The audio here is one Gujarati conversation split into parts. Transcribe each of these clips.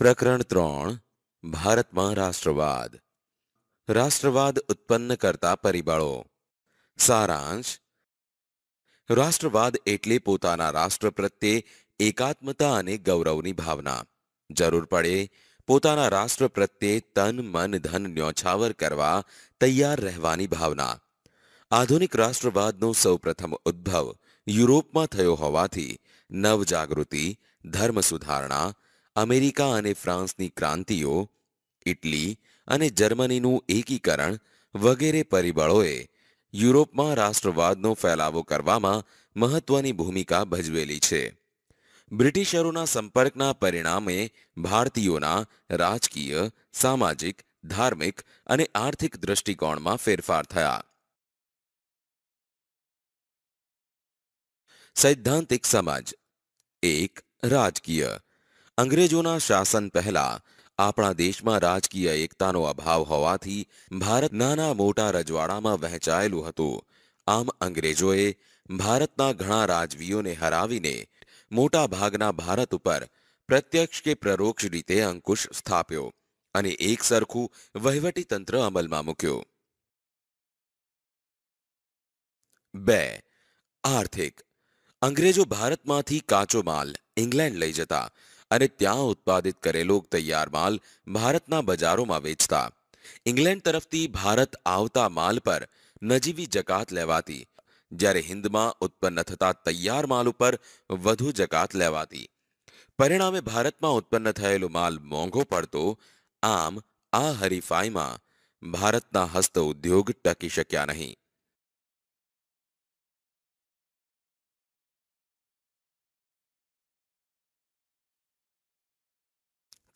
પ્રકરણ ત્રણ ભારતમાં રાષ્ટ્રવાદ રાષ્ટ્રવાદ ઉત્પન્ન કરતા પરિબળો સારાંશ રાષ્ટ્રવાદ એટલે પોતાના રાષ્ટ્ર પ્રત્યે એકાત્મતા અને ગૌરવની ભાવના જરૂર પડે પોતાના રાષ્ટ્ર પ્રત્યે તન મન ધન ન્યોછાવર કરવા તૈયાર રહેવાની ભાવના આધુનિક રાષ્ટ્રવાદનો સૌપ્રથમ ઉદ્ભવ યુરોપમાં થયો હોવાથી નવજાગૃતિ ધર્મ સુધારણા અમેરિકા અને ફ્રાન્સની ક્રાંતિઓ ઇટલી અને જર્મનીનું એકીકરણ વગેરે પરિબળોએ યુરોપમાં રાષ્ટ્રવાદનો ફેલાવો કરવામાં મહત્વની ભૂમિકા ભજવેલી છે બ્રિટિશરોના સંપર્કના પરિણામે ભારતીયોના રાજકીય સામાજિક ધાર્મિક અને આર્થિક દૃષ્ટિકોણમાં ફેરફાર થયા સૈદ્ધાંતિક સમાજ એક રાજકીય અંગ્રેજોના શાસન પહેલા આપણા દેશમાં રાજકીય એકતાનો અભાવ હોવાથી ભારત નાના મોટા રજવાડામાં વહેંચાયેલું હતું આમ અંગ્રેજોએ ભારતના ઘણા રાજવીઓને હરાવીને મોટા ભાગના ભારત ઉપર પ્રત્યક્ષ કે પ્રરોક્ષ રીતે અંકુશ સ્થાપ્યો અને એક સરખું તંત્ર અમલમાં મૂક્યો બે આર્થિક અંગ્રેજો ભારતમાંથી કાચો માલ ઇંગ્લેન્ડ લઈ જતા અને ત્યાં ઉત્પાદિત કરેલો તૈયાર માલ ભારતના બજારોમાં વેચતા ઇંગ્લેન્ડ તરફથી ભારત આવતા માલ પર નજીવી જકાત લેવાતી જ્યારે હિન્દમાં ઉત્પન્ન થતા તૈયાર માલ ઉપર વધુ જકાત લેવાતી પરિણામે ભારતમાં ઉત્પન્ન થયેલો માલ મોંઘો પડતો આમ આ હરીફાઈમાં ભારતના હસ્ત ઉદ્યોગ ટકી શક્યા નહીં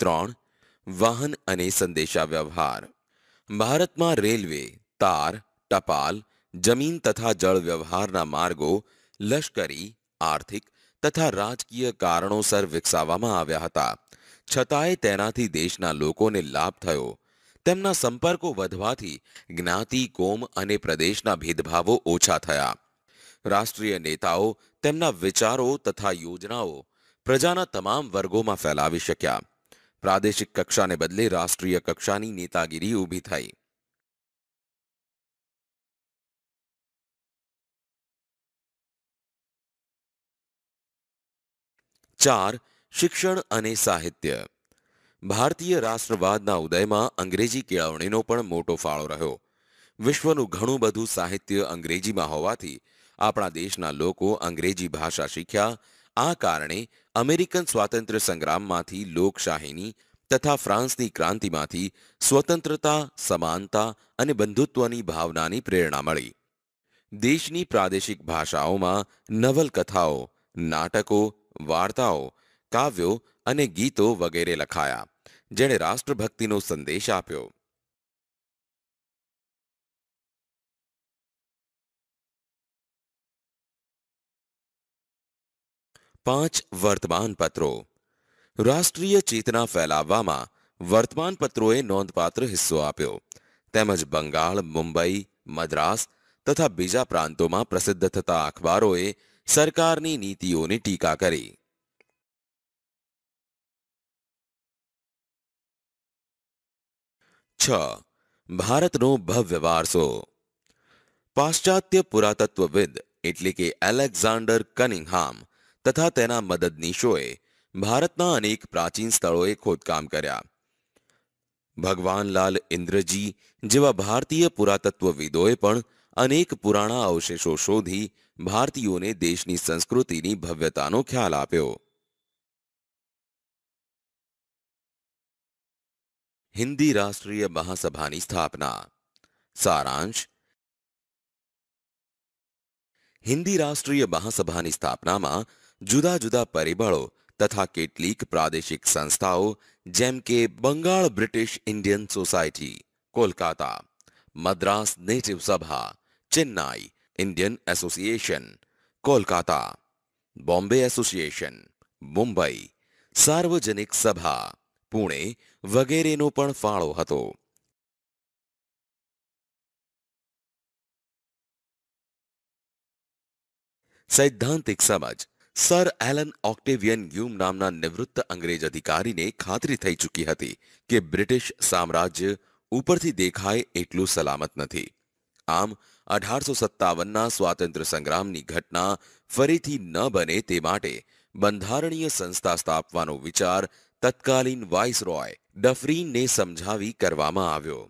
ત્રણ વાહન અને સંદેશા ભારતમાં રેલવે તાર ટપાલ જમીન તથા જળ વ્યવહારના માર્ગો લશ્કરી આર્થિક તથા રાજકીય કારણોસર વિકસાવવામાં આવ્યા હતા છતાંય તેનાથી દેશના લોકોને લાભ થયો તેમના સંપર્કો વધવાથી જ્ઞાતિ કોમ અને પ્રદેશના ભેદભાવો ઓછા થયા રાષ્ટ્રીય નેતાઓ તેમના વિચારો તથા યોજનાઓ પ્રજાના તમામ વર્ગોમાં ફેલાવી શક્યા પ્રાદેશિક કક્ષાને બદલે રાષ્ટ્રીય કક્ષાની નેતાગીરી ઊભી થઈ ચાર શિક્ષણ અને સાહિત્ય ભારતીય રાષ્ટ્રવાદના ઉદયમાં અંગ્રેજી કેળવણીનો પણ મોટો ફાળો રહ્યો વિશ્વનું ઘણું બધું સાહિત્ય અંગ્રેજીમાં હોવાથી આપણા દેશના લોકો અંગ્રેજી ભાષા શીખ્યા આ કારણે અમેરિકન સ્વાતંત્ર્ય સંગ્રામમાંથી લોકશાહીની તથા ફ્રાન્સની ક્રાંતિમાંથી સ્વતંત્રતા સમાનતા અને બંધુત્વની ભાવનાની પ્રેરણા મળી દેશની પ્રાદેશિક ભાષાઓમાં નવલકથાઓ નાટકો વાર્તાઓ કાવ્યો અને ગીતો વગેરે લખાયા જેણે રાષ્ટ્રભક્તિનો સંદેશ આપ્યો પાંચ વર્તમાનપત્રો રાષ્ટ્રીય ચેતના ફેલાવવામાં વર્તમાનપત્રોએ નોંધપાત્ર હિસ્સો આપ્યો તેમજ બંગાળ મુંબઈ મદ્રાસ તથા બીજા પ્રાંતોમાં પ્રસિદ્ધ થતા અખબારોએ સરકારની નીતિઓની ટીકા કરી છ ભારતનો ભવ્ય વારસો પાશ્ચાત્ય પુરાતત્વવિદ એટલે કે એલેક્ઝાન્ડર કનિંગહામ તથા તેના મદદનીશોએ ભારતના અનેક પ્રાચીન સ્થળોએ ખોદકામ કર્યા ભગવાનલાલ ઇન્દ્રજી જેવા ભારતીય પુરાતત્વવિદોએ પણ અનેક પુરાણા અવશેષો શોધી ભારતીયોને દેશની સંસ્કૃતિની ભવ્યતાનો ખ્યાલ આપ્યો હિન્દી રાષ્ટ્રીય મહાસભાની સ્થાપના સારાંશ હિન્દી રાષ્ટ્રીય મહાસભાની સ્થાપનામાં જુદા જુદા પરિબળો તથા કેટલીક પ્રાદેશિક સંસ્થાઓ જેમ કે Bengal British Indian society Kolkata Madras native Sabha Chennai Indian association Kolkata Bombay association Mumbai Sarvajanik Sabha Pune વગેરેનો પણ ફાળો હતો સૈદ્ધાંતિક સમજ સર એલન ઓક્ટેવિયન યુમ નામના નિવૃત્ત અંગ્રેજ અધિકારીને ખાતરી થઈ ચૂકી હતી કે બ્રિટિશ સામ્રાજ્ય ઉપરથી દેખાય એટલું સલામત નથી આમ અઢારસો સત્તાવનના સ્વાતંત્ર્ય સંગ્રામની ઘટના ફરીથી ન બને તે માટે બંધારણીય સંસ્થા સ્થાપવાનો વિચાર તત્કાલીન વાઇસરોય ડફરીનને સમજાવી કરવામાં આવ્યો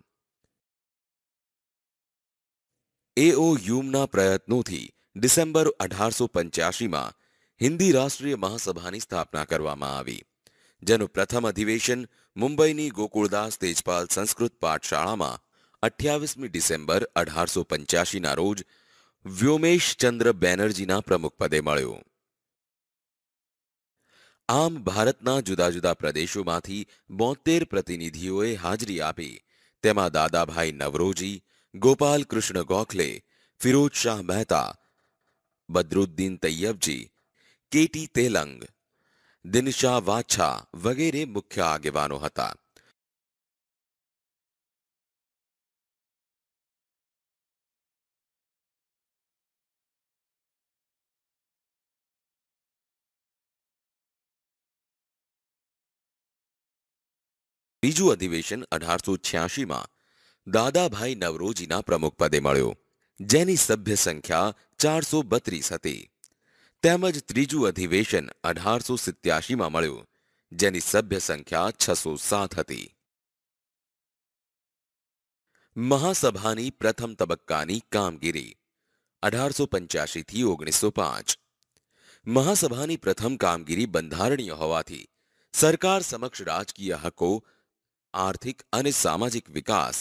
એઓ યુમના પ્રયત્નોથી ડિસેમ્બર અઢારસો પંચ્યાસીમાં હિન્દી રાષ્ટ્રીય મહાસભાની સ્થાપના કરવામાં આવી જેનું પ્રથમ અધિવેશન મુંબઈની ગોકુળદાસ તેજપાલ સંસ્કૃત પાઠશાળામાં અઠ્યાવીસમી ડિસેમ્બર અઢારસો પંચ્યાસીના રોજ વ્યોમેશ ચંદ્ર બેનર્જીના પ્રમુખપદે મળ્યું આમ ભારતના જુદા જુદા પ્રદેશોમાંથી બોતેર પ્રતિનિધિઓએ હાજરી આપી તેમાં દાદાભાઈ નવરોજી ગોપાલ કૃષ્ણ ગોખલે ફિરોજ શાહ મહેતા બદરુદ્દીન તૈયબજી કેટી તેલંગ દિનશા વાછા વગેરે મુખ્ય આગેવાનો હતા બીજું અધિવેશન અઢારસો છ્યાસીમાં દાદાભાઈ નવરોજીના પ્રમુખ પદે મળ્યો જેની સભ્ય સંખ્યા ચારસો બત્રીસ હતી તેમજ ત્રીજું અધિવેશન અઢારસો સિત્યાસીમાં મળ્યું જેની સભ્ય સંખ્યા છસો સાત હતી મહાસભાની પ્રથમ તબક્કાની કામગીરી અઢારસો પંચ્યાસીથી ઓગણીસો પાંચ મહાસભાની પ્રથમ કામગીરી બંધારણીય હોવાથી સરકાર સમક્ષ રાજકીય હકો આર્થિક અને સામાજિક વિકાસ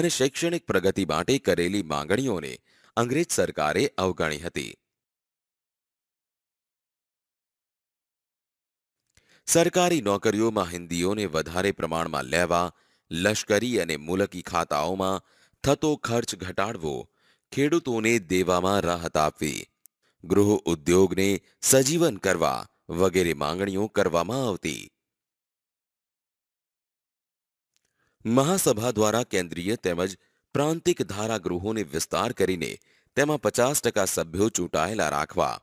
અને શૈક્ષણિક પ્રગતિ માટે કરેલી માંગણીઓને અંગ્રેજ સરકારે અવગણી હતી સરકારી નોકરીઓમાં હિન્દીઓને વધારે પ્રમાણમાં લેવા લશ્કરી અને મુલકી ખાતાઓમાં થતો ખર્ચ ઘટાડવો ખેડૂતોને દેવામાં રાહત આપવી ગૃહ ઉદ્યોગને સજીવન કરવા વગેરે માંગણીઓ કરવામાં આવતી મહાસભા દ્વારા કેન્દ્રીય તેમજ પ્રાંતિક ધારાગૃહોને વિસ્તાર કરીને તેમાં પચાસ ટકા સભ્યો ચૂંટાયેલા રાખવા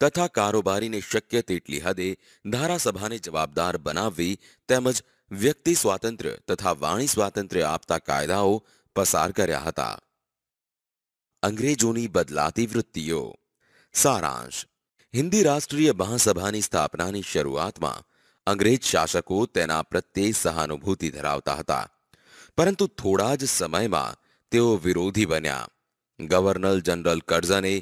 તથા કારોબારીને શક્ય તેટલી હદે ધારાસભાને જવાબદાર બનાવવી તેમજ વ્યક્તિ સ્વાતંત્ર્ય તથા વાણી સ્વાતંત્ર્ય આપતા કાયદાઓ પસાર કર્યા હતા અંગ્રેજોની બદલાતી વૃત્તિઓ સારાંશ હિન્દી રાષ્ટ્રીય મહાસભાની સ્થાપનાની શરૂઆતમાં અંગ્રેજ શાસકો તેના પ્રત્યે સહાનુભૂતિ ધરાવતા હતા પરંતુ થોડા જ સમયમાં તેઓ વિરોધી બન્યા ગવર્નર જનરલ કર્ઝને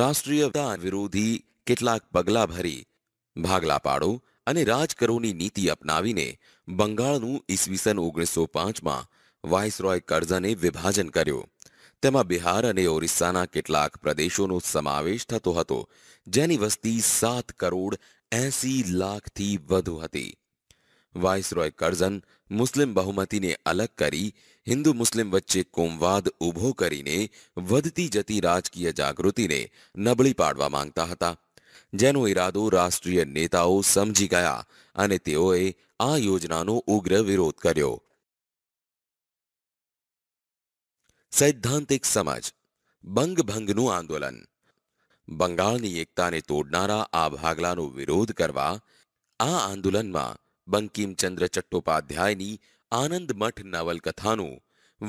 રાષ્ટ્રીય વિરોધી કેટલાક પગલાં ભરી ભાગલા પાડો અને રાજ કરોની નીતિ અપનાવીને બંગાળનું ઈસવીસન ઓગણીસો પાંચમાં વાઇસરોય કરઝને વિભાજન કર્યું તેમાં બિહાર અને ઓરિસ્સાના કેટલાક પ્રદેશોનો સમાવેશ થતો હતો જેની વસ્તી સાત કરોડ એસી લાખથી વધુ હતી વાઇસરોય કરઝન મુસ્લિમ બહુમતીને અલગ કરી હિન્દુ મુસ્લિમ વચ્ચે કોમવાદ ઊભો કરીને વધતી જતી રાજકીય જાગૃતિને નબળી પાડવા માંગતા હતા જેનો ઈરાદો રાષ્ટ્રીય નેતાઓ સમજી ગયા અને તેઓએ આ યોજનાનો ઉગ્ર વિરોધ કર્યો સૈદ્ધાંતિક સમજ બંગભંગનું આંદોલન બંગાળની એકતાને તોડનારા આ ભાગલાનો વિરોધ કરવા આ આંદોલનમાં બંકિમચંદ્ર ચટ્ટોપાધ્યાયની આનંદમઠ નવલકથાનું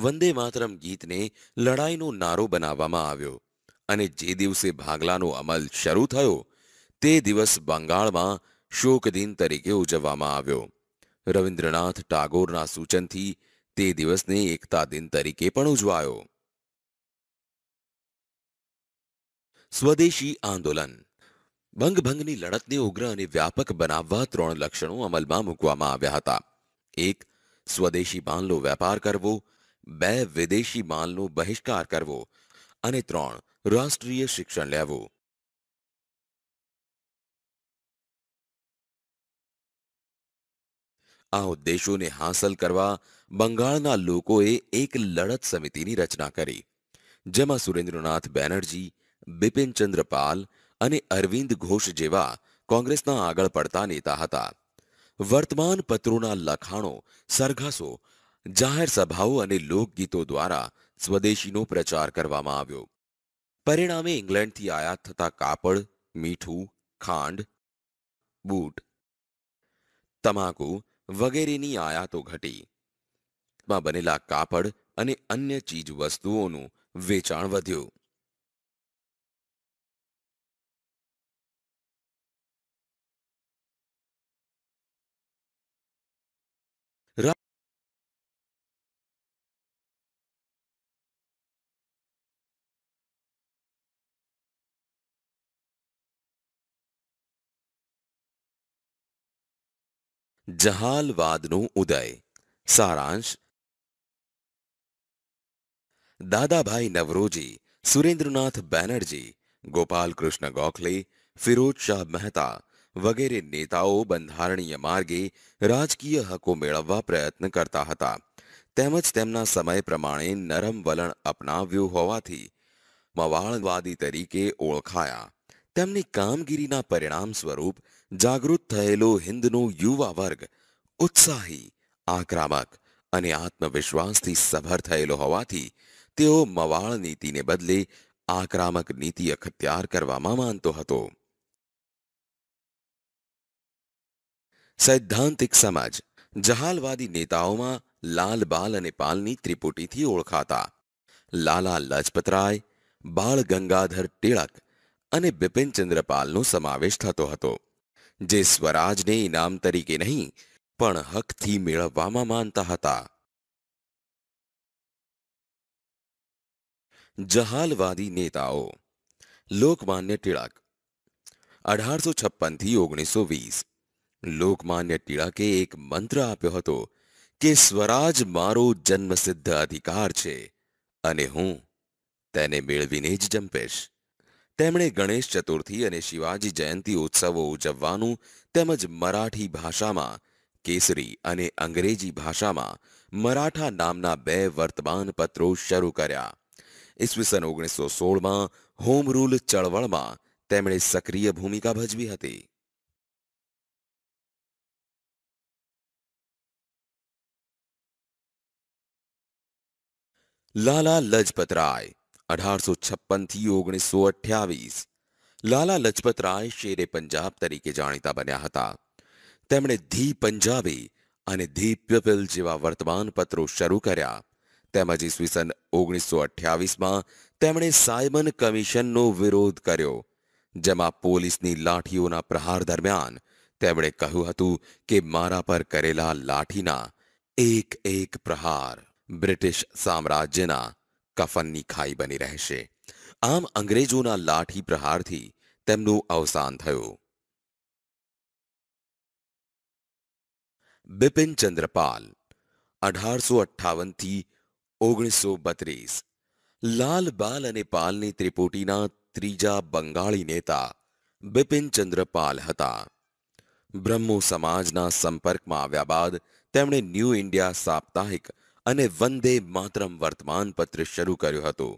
વંદે માતરમ ગીતને લડાઈનો નારો બનાવવામાં આવ્યો અને જે દિવસે ભાગલાનો અમલ શરૂ થયો તે દિવસ બંગાળમાં શોક દિન તરીકે ઉજવવામાં આવ્યો રવિન્દ્રનાથ ટાગોરના સૂચનથી તે દિવસને એકતા દિન તરીકે પણ ઉજવાયો સ્વદેશી આંદોલન બંગભંગની લડતને ઉગ્ર અને વ્યાપક બનાવવા ત્રણ લક્ષણો અમલમાં મૂકવામાં આવ્યા હતા એક સ્વદેશી માલનો વેપાર કરવો બે વિદેશી માલનો બહિષ્કાર કરવો અને ત્રણ રાષ્ટ્રીય શિક્ષણ લેવું આ ઉદ્દેશોને હાંસલ કરવા બંગાળના લોકોએ એક લડત સમિતિની રચના કરી જેમાં સુરેન્દ્રનાથ બેનર્જી બિપિનચંદ્ર પાલ અને અરવિંદ ઘોષ જેવા કોંગ્રેસના આગળ પડતા નેતા હતા વર્તમાન પત્રોના લખાણો સરઘસો જાહેર સભાઓ અને લોકગીતો દ્વારા સ્વદેશીનો પ્રચાર કરવામાં આવ્યો પરિણામે ઇંગ્લેન્ડથી આયાત થતા કાપડ મીઠું ખાંડ બૂટ તમાકુ વગેરેની આયાતો ઘટી માં બનેલા કાપડ અને અન્ય ચીજ વસ્તુઓનું વેચાણ વધ્યું જહાલવાદનો ઉદય સારાંશ દાદાભાઈ નવરોજી સુરેન્દ્રનાથ બેનર્જી ગોપાલ કૃષ્ણ ગોખલે ફિરોજ શાહ મહેતા વગેરે નેતાઓ બંધારણીય માર્ગે રાજકીય હકો મેળવવા પ્રયત્ન કરતા હતા તેમજ તેમના સમય પ્રમાણે નરમ વલણ અપનાવ્યું હોવાથી મવાળવાદી તરીકે ઓળખાયા તેમની કામગીરીના પરિણામ સ્વરૂપ જાગૃત થયેલો હિન્દનો યુવા વર્ગ ઉત્સાહી આક્રામક અને આત્મવિશ્વાસથી સભર થયેલો હોવાથી તેઓ મવાળ નીતિને બદલે આક્રામક નીતિ અખત્યાર કરવામાં માનતો હતો સૈદ્ધાંતિક સમાજ જહાલવાદી નેતાઓમાં લાલ બાલ અને પાલની ત્રિપુટીથી ઓળખાતા લાલા લાજપતરાય બાળ ગંગાધર ટિળક અને બિપિન ચંદ્રપાલનો સમાવેશ થતો હતો જે સ્વરાજને ઇનામ તરીકે નહીં પણ હકથી મેળવવામાં માનતા હતા જહાલવાદી નેતાઓ લોકમાન્ય ટિળક અઢારસો છપ્પનથી ઓગણીસો વીસ લોકમાન્ય ટિળકે એક મંત્ર આપ્યો હતો કે સ્વરાજ મારો જન્મસિદ્ધ અધિકાર છે અને હું તેને મેળવીને જ જંપીશ તેમણે ગણેશ ચતુર્થી અને શિવાજી જયંતિ ઉત્સવો ઉજવવાનું તેમજ મરાઠી ભાષામાં કેસરી અને અંગ્રેજી ભાષામાં મરાઠા નામના બે વર્તમાન પત્રો શરૂ કર્યા ઈસવીસન ઓગણીસો સોળમાં હોમ રૂલ ચળવળમાં તેમણે સક્રિય ભૂમિકા ભજવી હતી લાલા લજપતરાય અઢારસો છપ્પનથી ઓગણીસો અઠ્યાવીસ લાલા લજપત રાય શેરે પંજાબ તરીકે જાણીતા બન્યા હતા તેમણે ધી પંજાબી અને ધી પીપલ જેવા વર્તમાન પત્રો શરૂ કર્યા તેમજ ઈસવીસન ઓગણીસો અઠ્યાવીસમાં તેમણે સાયમન કમિશનનો વિરોધ કર્યો જેમાં પોલીસની લાઠીઓના પ્રહાર દરમિયાન તેમણે કહ્યું હતું કે મારા પર કરેલા લાઠીના એક એક પ્રહાર બ્રિટિશ સામ્રાજ્યના કફનની ખાઈ બની રહેશે આમ અંગ્રેજોના લાઠી પ્રહારથી તેમનું અવસાન થયું બિપિન ચંદ્રપાલ અઢારસો અઠ્ઠાવનથી ઓગણીસો બત્રીસ લાલબાલ અને પાલની ત્રિપુટીના ત્રીજા બંગાળી નેતા બિપિન ચંદ્રપાલ હતા બ્રહ્મો સમાજના સંપર્કમાં આવ્યા બાદ તેમણે ન્યૂ ઇન્ડિયા સાપ્તાહિક અને વંદે માતરમ વર્તમાનપત્ર શરૂ કર્યું હતું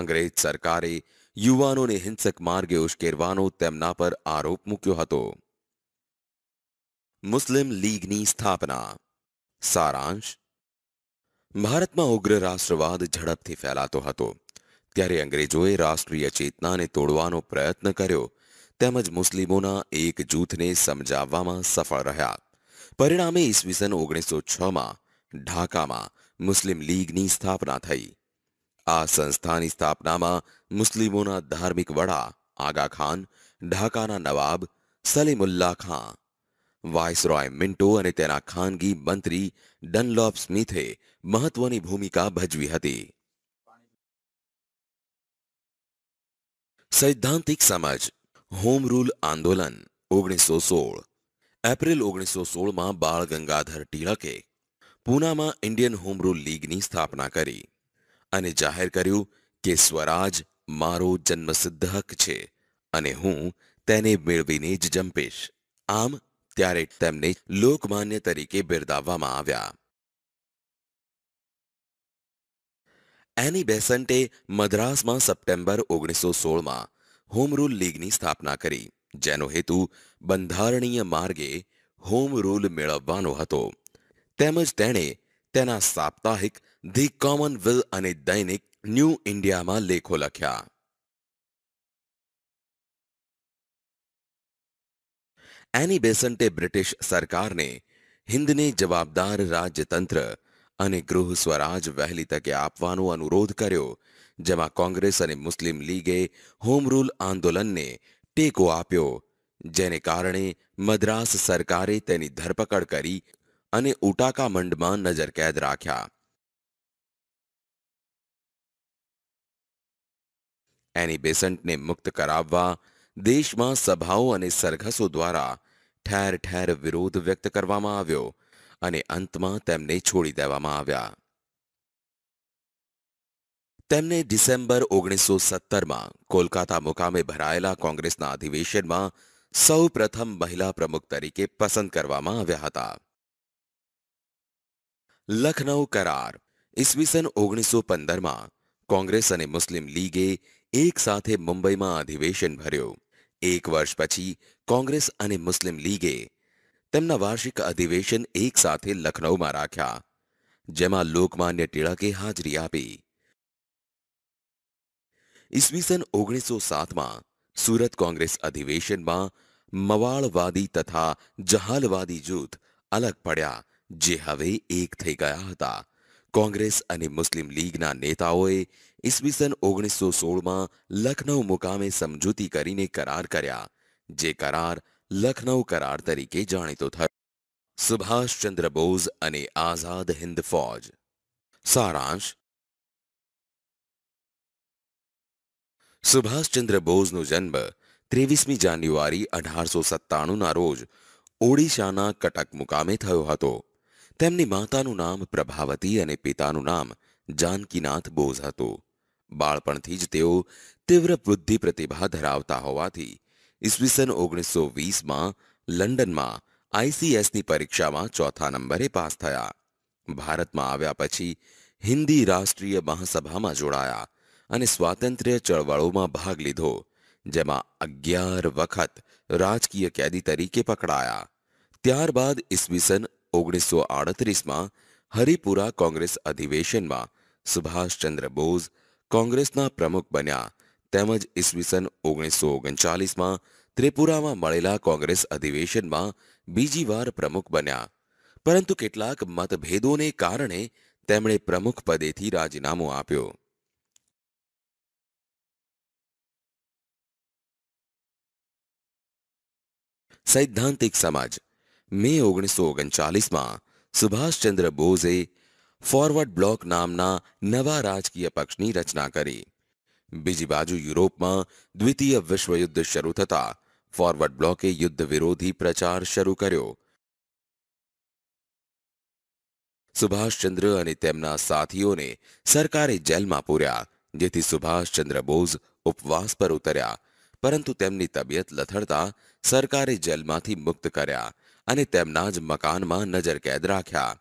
અંગ્રેજ સરકારે યુવાનોને હિંસક માર્ગે ઉશ્કેરવાનો તેમના પર આરોપ મૂક્યો હતો મુસ્લિમ લીગની સ્થાપના સારાંશ ભારતમાં ઉગ્ર રાષ્ટ્રવાદ ઝડપથી ફેલાતો હતો ત્યારે અંગ્રેજોએ રાષ્ટ્રીય ચેતનાને તોડવાનો પ્રયત્ન કર્યો તેમજ મુસ્લિમોના એક જૂથને સમજાવવામાં સફળ રહ્યા પરિણામે ઈસવીસન ઓગણીસો છમાં માં ઢાકામાં મુસ્લિમ લીગની સ્થાપના થઈ આ સંસ્થાની સ્થાપનામાં મુસ્લિમોના ધાર્મિક વડા આગા ખાન ઢાકાના નવાબ સલીમુલ્લા ખાન વાઇસરોય મિન્ટો અને તેના ખાનગી મંત્રી ડનલોપ સ્મિથે મહત્વની ભૂમિકા ભજવી હતી સૈદ્ધાંતિક સમજ હોમ રૂલ આંદોલન ઓગણીસો સોળ એપ્રિલ ઓગણીસો સોળમાં બાળ ગંગાધર ટિળકે પૂનામાં ઇન્ડિયન હોમ રૂલ લીગની સ્થાપના કરી અને જાહેર કર્યું કે સ્વરાજ મારો જન્મસિદ્ધ હક છે અને હું તેને મેળવીને જ જંપીશ આમ ત્યારે તેમને લોકમાન્ય તરીકે બિરદાવવામાં આવ્યા એની બેસન્ટે મદ્રાસમાં સપ્ટેમ્બર ઓગણીસો સોળમાં હોમ રૂલ લીગની સ્થાપના કરી જેનો હેતુ બંધારણીય માર્ગે હોમ રૂલ મેળવવાનો હતો તેમજ તેણે તેના સાપ્તાહિક ધી કોમન વિલ અને દૈનિક ન્યૂ ઇન્ડિયામાં લેખો લખ્યા એની બેસન્ટે બ્રિટિશ સરકારને હિન્દને જવાબદાર રાજ્યતંત્ર અને ગૃહ સ્વરાજ વહેલી તકે આપવાનો અનુરોધ કર્યો જેમાં કોંગ્રેસ અને મુસ્લિમ લીગે હોમ રૂલ આંદોલનને ટેકો આપ્યો જેને કારણે મદ્રાસ સરકારે તેની ધરપકડ કરી અને ઉટાકા મંડમાં નજર કેદ રાખ્યા એની બેસન્ટને મુક્ત કરાવવા દેશમાં સભાઓ અને સરઘસો દ્વારા ઠેર ઠેર વિરોધ વ્યક્ત કરવામાં આવ્યો અને અંતમાં તેમને છોડી દેવામાં આવ્યા તેમને ડિસેમ્બર ઓગણીસો સત્તરમાં કોલકાતા મુકામે ભરાયેલા કોંગ્રેસના અધિવેશનમાં સૌ પ્રથમ મહિલા પ્રમુખ તરીકે પસંદ કરવામાં આવ્યા હતા લખનૌ કરાર ઈસવીસન ઓગણીસો પંદરમાં કોંગ્રેસ અને મુસ્લિમ લીગે એક સાથે મુંબઈમાં અધિવેશન ભર્યું એક વર્ષ પછી કોંગ્રેસ અને મુસ્લિમ લીગે તેમના વાર્ષિક અધિવેશન એક સાથે લખનૌમાં રાખ્યા જેમાં લોકમાન્ય ટિળકે હાજરી આપી ઈસવીસન ઓગણીસો સાતમાં સુરત કોંગ્રેસ અધિવેશનમાં મવાળવાદી તથા જહાલવાદી જૂથ અલગ પડ્યા જે હવે એક થઈ ગયા હતા કોંગ્રેસ અને મુસ્લિમ લીગના નેતાઓએ ઈસવીસન ઓગણીસો સોળમાં લખનૌ મુકામે સમજૂતી કરીને કરાર કર્યા જે કરાર લખનૌ કરાર તરીકે જાણીતો થયો સુભાષચંદ્ર બોઝ અને આઝાદ હિન્દ ફોજ સારાંશ સુભાષચંદ્ર બોઝનો જન્મ ત્રેવીસમી જાન્યુઆરી અઢારસો સત્તાણુંના રોજ ઓડિશાના કટક મુકામે થયો હતો તેમની માતાનું નામ પ્રભાવતી અને પિતાનું નામ જાનકીનાથ બોઝ હતું બાળપણથી જ તેઓ તીવ્ર બુદ્ધિ પ્રતિભા ધરાવતા હોવાથી ઈસવીસન ઓગણીસો વીસમાં લંડનમાં આઈસીએસની પરીક્ષામાં ચોથા નંબરે પાસ થયા ભારતમાં આવ્યા પછી હિન્દી રાષ્ટ્રીય મહાસભામાં જોડાયા અને સ્વાતંત્ર્ય ચળવળોમાં ભાગ લીધો જેમાં અગિયાર વખત રાજકીય કેદી તરીકે પકડાયા ત્યારબાદ ઈસવીસન ઓગણીસો આડત્રીસમાં હરિપુરા કોંગ્રેસ અધિવેશનમાં સુભાષચંદ્ર બોઝ કોંગ્રેસના પ્રમુખ બન્યા તેમજ ઈસવીસન ઓગણીસો ઓગણચાલીસમાં ત્રિપુરામાં મળેલા કોંગ્રેસ અધિવેશનમાં બીજી વાર પ્રમુખ બન્યા પરંતુ કેટલાક મતભેદોને કારણે તેમણે પ્રમુખ પદેથી રાજીનામું આપ્યું સૈદ્ધાંતિક સમાજ મે ઓગણીસો ઓગણચાલીસમાં સુભાષચંદ્ર બોઝે ફોરવર્ડ બ્લોક નામના નવા રાજકીય પક્ષની રચના કરી બીજી બાજુ યુરોપમાં દ્વિતીય વિશ્વયુદ્ધ શરૂ થતા ફોરવર્ડ બ્લોકે યુદ્ધ વિરોધી પ્રચાર શરૂ કર્યો સુભાષચંદ્ર અને તેમના સાથીઓને સરકારે જેલમાં પૂર્યા જેથી સુભાષચંદ્ર બોઝ ઉપવાસ પર ઉતર્યા પરંતુ તેમની તબિયત લથડતા સરકારે જેલમાંથી મુક્ત કર્યા અને તેમના જ મકાનમાં નજર કેદ રાખ્યા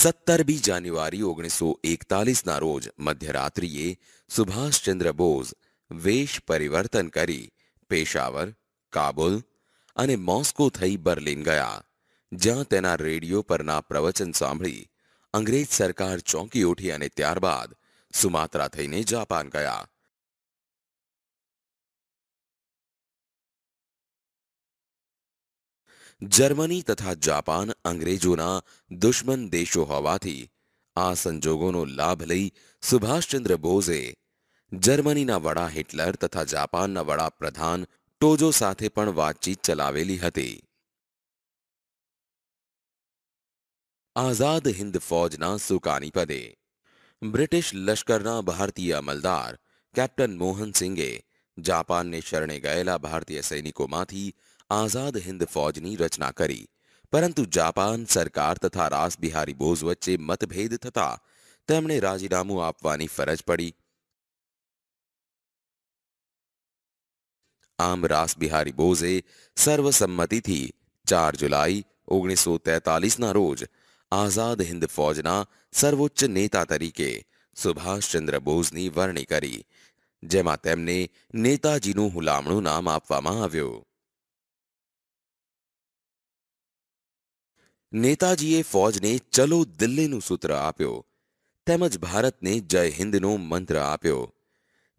સત્તરમી જાન્યુઆરી ઓગણીસો એકતાલીસના રોજ મધ્યરાત્રિએ સુભાષચંદ્ર બોઝ વેશ પરિવર્તન કરી પેશાવર કાબુલ અને મોસ્કો થઈ બર્લિન ગયા જ્યાં તેના રેડિયો પરના પ્રવચન સાંભળી અંગ્રેજ સરકાર ચોંકી ઉઠી અને ત્યારબાદ સુમાત્રા થઈને જાપાન ગયા जर्मनी तथा जापान अंग्रेजों दुश्मन देशों होवा आ संजोगों लाभ लई सुभाषचंद्र बोजे जर्मनी वड़ा हिटलर तथा जापान वड़ा प्रधान टोजो साथ वातचीत चलावेली थी आजाद हिंद फौज सुकानी पदे ब्रिटिश लश्कर भारतीय अमलदार कैप्टन मोहन सिंगे जापान ने शरणे गये भारतीय सैनिकों में આઝાદ હિન્દ ફોજની રચના કરી પરંતુ જાપાન સરકાર તથા રાસબિહારી બોઝ વચ્ચે મતભેદ થતા તેમણે રાજીનામું આપવાની ફરજ પડી આમ રાસબિહારી બોઝે સર્વસંમતિથી ચાર જુલાઈ ઓગણીસો તેતાલીસના રોજ આઝાદ હિન્દ ફોજના સર્વોચ્ચ નેતા તરીકે સુભાષચંદ્ર બોઝની વરણી કરી જેમાં તેમને નેતાજીનું હુલામણું નામ આપવામાં આવ્યું નેતાજીએ ફોજને ચલો દિલ્હીનું સૂત્ર આપ્યો તેમજ ભારતને જય હિન્દનો મંત્ર આપ્યો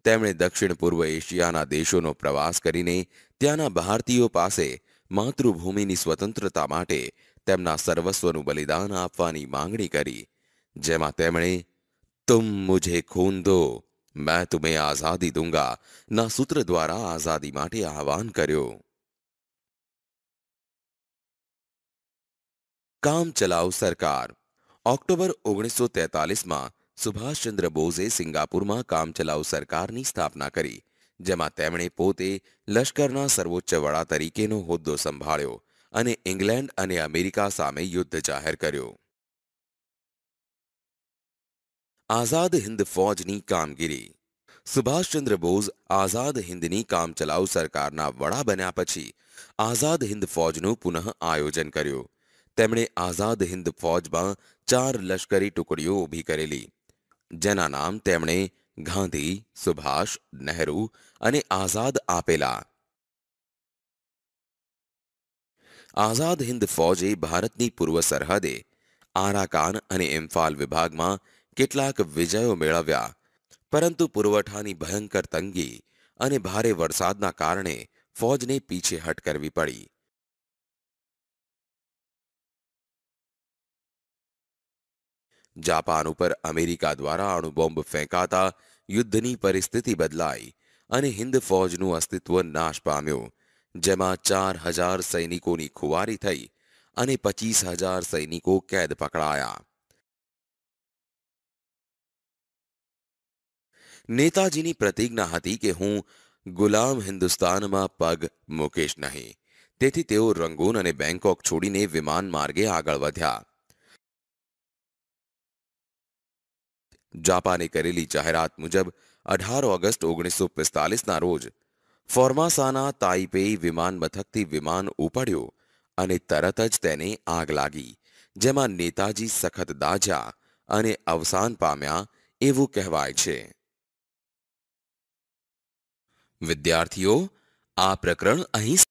તેમણે દક્ષિણ પૂર્વ એશિયાના દેશોનો પ્રવાસ કરીને ત્યાંના ભારતીયો પાસે માતૃભૂમિની સ્વતંત્રતા માટે તેમના સર્વસ્વનું બલિદાન આપવાની માંગણી કરી જેમાં તેમણે તુમ મુજે ખૂન દો મેં તુમે આઝાદી दूंगा ના સૂત્ર દ્વારા આઝાદી માટે આહવાન કર્યો કામ ચલાવ સરકાર ઓક્ટોબર ઓગણીસો તેતાલીસમાં સુભાષચંદ્ર બોઝે સિંગાપુરમાં કામચલાઉ સરકારની સ્થાપના કરી જેમાં તેમણે પોતે લશ્કરના સર્વોચ્ચ વડા તરીકેનો હોદ્દો સંભાળ્યો અને ઇંગ્લેન્ડ અને અમેરિકા સામે યુદ્ધ જાહેર કર્યો આઝાદ હિન્દ ફોજની કામગીરી સુભાષચંદ્ર બોઝ આઝાદ હિન્દની કામચલાઉ સરકારના વડા બન્યા પછી આઝાદ હિન્દ ફોજનું પુનઃ આયોજન કર્યું તેમણે આઝાદ હિન્દ ફોજમાં ચાર લશ્કરી ટુકડીઓ ઊભી કરેલી જેના નામ તેમણે ગાંધી સુભાષ નહેરુ અને આઝાદ આપેલા આઝાદ હિન્દ ફોજે ભારતની પૂર્વ સરહદે આરાકાન અને ઇમ્ફાલ વિભાગમાં કેટલાક વિજયો મેળવ્યા પરંતુ પુરવઠાની ભયંકર તંગી અને ભારે વરસાદના કારણે ફોજને પીછેહટ કરવી પડી જાપાન ઉપર અમેરિકા દ્વારા અણુબોમ્બ ફેંકાતા યુદ્ધની પરિસ્થિતિ બદલાઈ અને હિન્દ ફોજનું અસ્તિત્વ નાશ પામ્યું જેમાં ચાર હજાર સૈનિકોની ખુવારી થઈ અને પચીસ હજાર સૈનિકો કેદ પકડાયા નેતાજીની પ્રતિજ્ઞા હતી કે હું ગુલામ હિન્દુસ્તાનમાં પગ મૂકીશ નહીં તેથી તેઓ રંગૂન અને બેંકોક છોડીને વિમાન માર્ગે આગળ વધ્યા જાપાને કરેલી જાહેરાત મુજબ અઢાર ઓગસ્ટ ઓગણીસો પિસ્તાલીસના રોજ ફોર્માસાના તાઈપેઈ વિમાન મથકથી વિમાન ઉપાડ્યો અને તરત જ તેને આગ લાગી જેમાં નેતાજી સખત દાઝ્યા અને અવસાન પામ્યા એવું કહેવાય છે વિદ્યાર્થીઓ આ પ્રકરણ અહીં